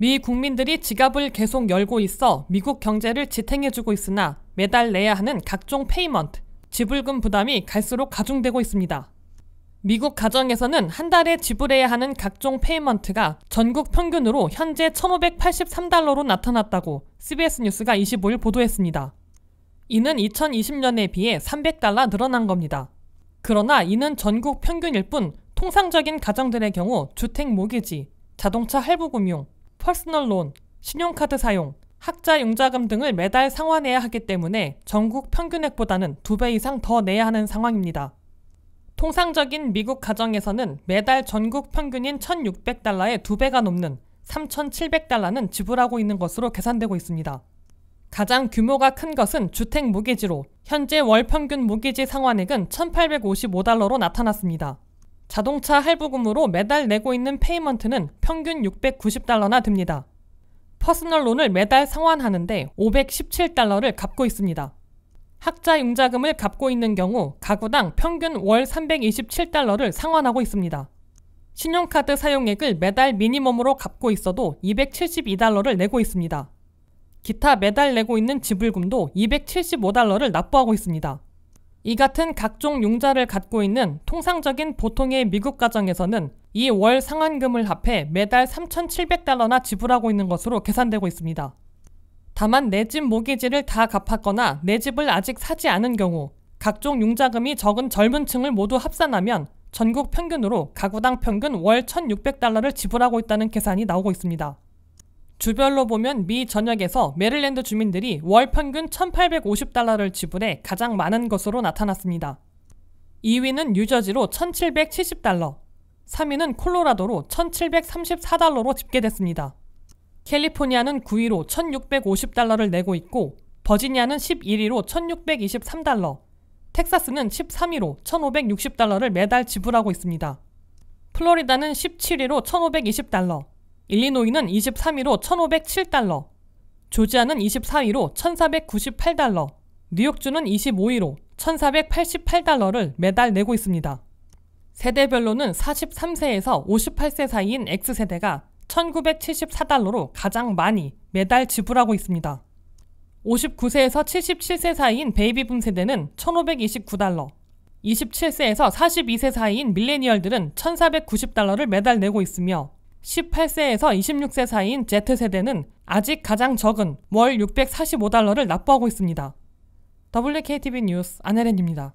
미 국민들이 지갑을 계속 열고 있어 미국 경제를 지탱해주고 있으나 매달 내야 하는 각종 페이먼트, 지불금 부담이 갈수록 가중되고 있습니다. 미국 가정에서는 한 달에 지불해야 하는 각종 페이먼트가 전국 평균으로 현재 1,583달러로 나타났다고 CBS 뉴스가 25일 보도했습니다. 이는 2020년에 비해 300달러 늘어난 겁니다. 그러나 이는 전국 평균일 뿐 통상적인 가정들의 경우 주택 모기지, 자동차 할부 금융, 퍼스널 론, 신용카드 사용, 학자 융자금 등을 매달 상환해야 하기 때문에 전국 평균액보다는 두 배 이상 더 내야 하는 상황입니다. 통상적인 미국 가정에서는 매달 전국 평균인 1,600달러의 두배가 넘는 3,700달러는 지불하고 있는 것으로 계산되고 있습니다. 가장 규모가 큰 것은 주택 모기지로 현재 월 평균 모기지 상환액은 1,855달러로 나타났습니다. 자동차 할부금으로 매달 내고 있는 페이먼트는 평균 690달러나 듭니다. 퍼스널론을 매달 상환하는데 517달러를 갚고 있습니다. 학자 융자금을 갚고 있는 경우 가구당 평균 월 327달러를 상환하고 있습니다. 신용카드 사용액을 매달 미니멈으로 갚고 있어도 272달러를 내고 있습니다. 기타 매달 내고 있는 지불금도 275달러를 납부하고 있습니다. 이 같은 각종 융자를 갖고 있는 통상적인 보통의 미국 가정에서는 이 월 상환금을 합해 매달 3,700달러나 지불하고 있는 것으로 계산되고 있습니다. 다만 내집 모기지를 다 갚았거나 내 집을 아직 사지 않은 경우 각종 융자금이 적은 젊은 층을 모두 합산하면 전국 평균으로 가구당 평균 월 1,600달러를 지불하고 있다는 계산이 나오고 있습니다. 주별로 보면 미 전역에서 메릴랜드 주민들이 월 평균 1,850달러를 지불해 가장 많은 것으로 나타났습니다. 2위는 뉴저지로 1,770달러, 3위는 콜로라도로 1,734달러로 집계됐습니다. 캘리포니아는 9위로 1,650달러를 내고 있고, 버지니아는 11위로 1,623달러, 텍사스는 13위로 1,560달러를 매달 지불하고 있습니다. 플로리다는 17위로 1,520달러, 일리노이는 23위로 1,507달러, 조지아는 24위로 1,498달러, 뉴욕주는 25위로 1,488달러를 매달 내고 있습니다. 세대별로는 43세에서 58세 사이인 X세대가 1974달러로 가장 많이 매달 지불하고 있습니다. 59세에서 77세 사이인 베이비붐 세대는 1529달러, 27세에서 42세 사이인 밀레니얼들은 1490달러를 매달 내고 있으며 18세에서 26세 사이인 Z세대는 아직 가장 적은 월 645달러를 납부하고 있습니다. WKTV 뉴스 안혜렌입니다.